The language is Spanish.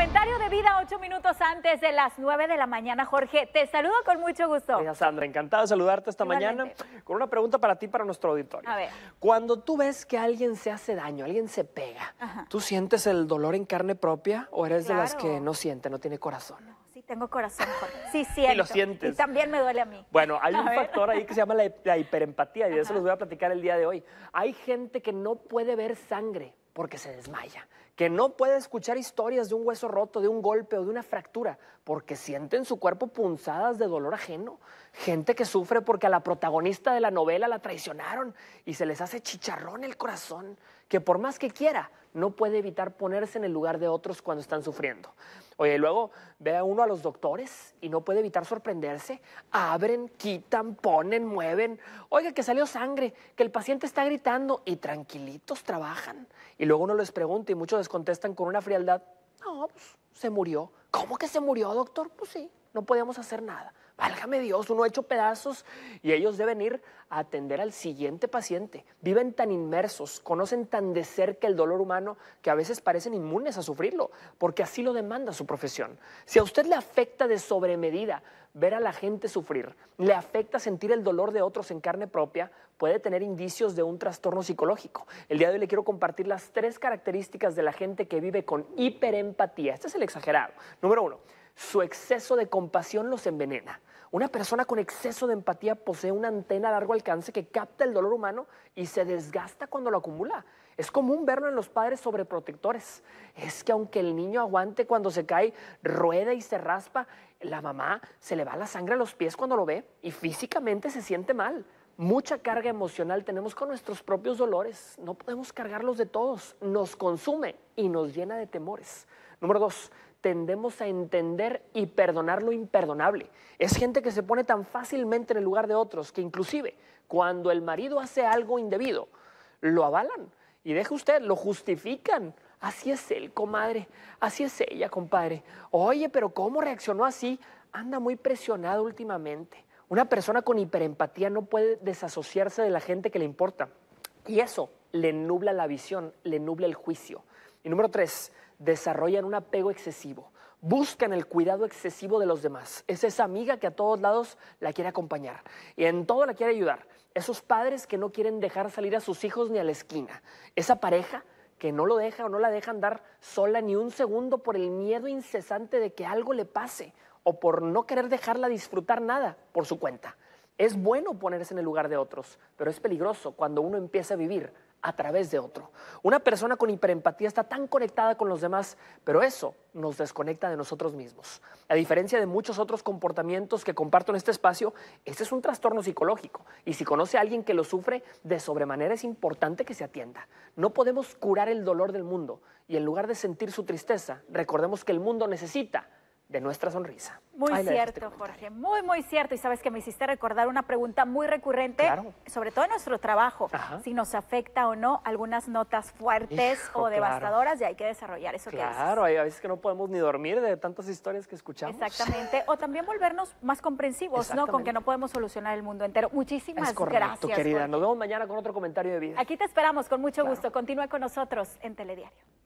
comentario de vida ocho minutos antes de las 9 de la mañana, Jorge. Te saludo con mucho gusto. Hola, Sandra, encantada de saludarte esta mañana con una pregunta para ti, para nuestro auditorio. A ver. Cuando tú ves que alguien se hace daño, alguien se pega, ¿tú sientes el dolor en carne propia o eres de las que no siente, no tiene corazón? Sí, tengo corazón, Jorge. Sí, siento. Y lo sientes. Y también me duele a mí. Bueno, hay un factor ahí que se llama la, hiperempatía y de eso les voy a platicar el día de hoy. Hay gente que no puede ver sangre porque se desmaya, que no puede escuchar historias de un hueso roto, de un golpe o de una fractura, porque siente en su cuerpo punzadas de dolor ajeno, gente que sufre porque a la protagonista de la novela la traicionaron y se les hace chicharrón el corazón, que por más que quiera, no puede evitar ponerse en el lugar de otros cuando están sufriendo. Oye, y luego ve a uno a los doctores y no puede evitar sorprenderse. Abren, quitan, ponen, mueven. Oiga, que salió sangre, que el paciente está gritando y tranquilitos trabajan. Y luego uno les pregunta y muchos les contestan con una frialdad, no, pues se murió. ¿Cómo que se murió, doctor? Pues sí, no podíamos hacer nada. Válgame Dios, uno hecho pedazos y ellos deben ir a atender al siguiente paciente. Viven tan inmersos, conocen tan de cerca el dolor humano que a veces parecen inmunes a sufrirlo, porque así lo demanda su profesión. Si a usted le afecta de sobremedida ver a la gente sufrir, le afecta sentir el dolor de otros en carne propia, puede tener indicios de un trastorno psicológico. El día de hoy le quiero compartir las tres características de la gente que vive con hiperempatía. Este es el exagerado. Número uno su exceso de compasión los envenena. Una persona con exceso de empatía posee una antena a largo alcance que capta el dolor humano y se desgasta cuando lo acumula. Es común verlo en los padres sobreprotectores. Es que aunque el niño aguante cuando se cae, rueda y se raspa, la mamá se le va la sangre a los pies cuando lo ve y físicamente se siente mal. Mucha carga emocional tenemos con nuestros propios dolores. No podemos cargarlos de todos. Nos consume y nos llena de temores. Número dos, tendemos a entender y perdonar lo imperdonable. Es gente que se pone tan fácilmente en el lugar de otros que inclusive cuando el marido hace algo indebido, lo avalan y deje usted, lo justifican. Así es él, comadre, así es ella, compadre. Oye, pero ¿cómo reaccionó así? Anda muy presionado últimamente. Una persona con hiperempatía no puede desasociarse de la gente que le importa. Y eso le nubla la visión, le nubla el juicio. Y número tres, desarrollan un apego excesivo. Buscan el cuidado excesivo de los demás. Es esa amiga que a todos lados la quiere acompañar y en todo la quiere ayudar. Esos padres que no quieren dejar salir a sus hijos ni a la esquina. Esa pareja que no lo deja o no la deja andar sola ni un segundo por el miedo incesante de que algo le pase o por no querer dejarla disfrutar nada por su cuenta. Es bueno ponerse en el lugar de otros, pero es peligroso cuando uno empieza a vivir a través de otro. Una persona con hiperempatía está tan conectada con los demás, pero eso nos desconecta de nosotros mismos. A diferencia de muchos otros comportamientos que comparto en este espacio, este es un trastorno psicológico y si conoce a alguien que lo sufre de sobremanera es importante que se atienda. No podemos curar el dolor del mundo y en lugar de sentir su tristeza, recordemos que el mundo necesita de nuestra sonrisa. Muy este cierto, Jorge, muy, muy cierto. Y sabes que me hiciste recordar una pregunta muy recurrente, sobre todo en nuestro trabajo, si nos afecta o no algunas notas fuertes o devastadoras y hay que desarrollar eso. Claro, hay a veces que no podemos ni dormir de tantas historias que escuchamos. Exactamente, o también volvernos más comprensivos, ¿no? Con que no podemos solucionar el mundo entero. Muchísimas es gracias. querida. Nos vemos mañana con otro comentario de vida. Aquí te esperamos con mucho gusto. Continúa con nosotros en Telediario.